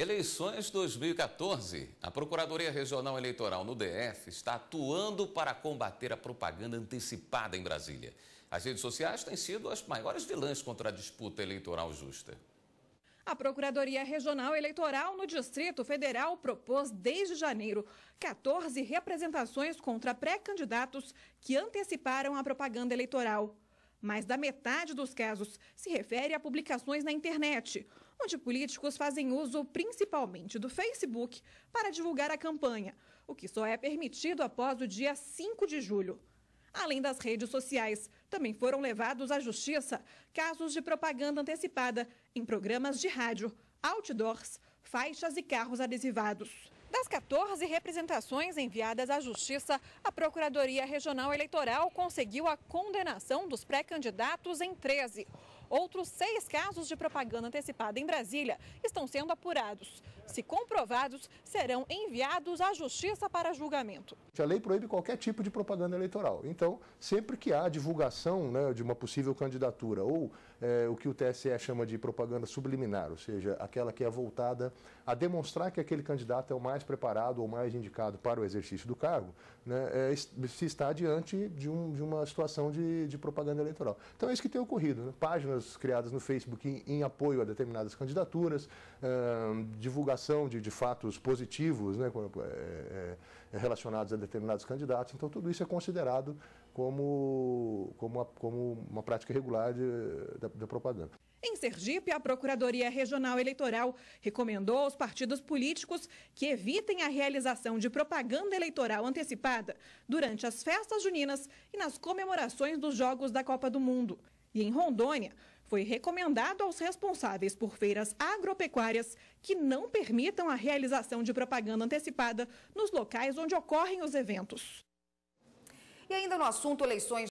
Eleições 2014. A Procuradoria Regional Eleitoral no DF está atuando para combater a propaganda antecipada em Brasília. As redes sociais têm sido as maiores vilãs contra a disputa eleitoral justa. A Procuradoria Regional Eleitoral no Distrito Federal propôs desde janeiro 14 representações contra pré-candidatos que anteciparam a propaganda eleitoral. Mais da metade dos casos se refere a publicações na internet, onde políticos fazem uso principalmente do Facebook para divulgar a campanha, o que só é permitido após o dia 5 de julho. Além das redes sociais, também foram levados à justiça casos de propaganda antecipada em programas de rádio, outdoors, faixas e carros adesivados. Das 14 representações enviadas à Justiça, a Procuradoria Regional Eleitoral conseguiu a condenação dos pré-candidatos em 13. Outros seis casos de propaganda antecipada em Brasília estão sendo apurados. Se comprovados, serão enviados à justiça para julgamento. A lei proíbe qualquer tipo de propaganda eleitoral. Então, sempre que há divulgação né, de uma possível candidatura ou é, o que o TSE chama de propaganda subliminar, ou seja, aquela que é voltada a demonstrar que aquele candidato é o mais preparado ou mais indicado para o exercício do cargo, né, é, se está diante de, um, de uma situação de, de, propaganda eleitoral. Então, é isso que tem ocorrido. Né? Páginas criadas no Facebook em, em apoio a determinadas candidaturas, hum, divulgação de, de fatos positivos né, é, é, é, relacionados a determinados candidatos. Então, tudo isso é considerado como, como, a, como uma prática regular de, da, da propaganda. Em Sergipe, a Procuradoria Regional Eleitoral recomendou aos partidos políticos que evitem a realização de propaganda eleitoral antecipada durante as festas juninas e nas comemorações dos Jogos da Copa do Mundo. E em Rondônia, foi recomendado aos responsáveis por feiras agropecuárias que não permitam a realização de propaganda antecipada nos locais onde ocorrem os eventos. E ainda no assunto eleições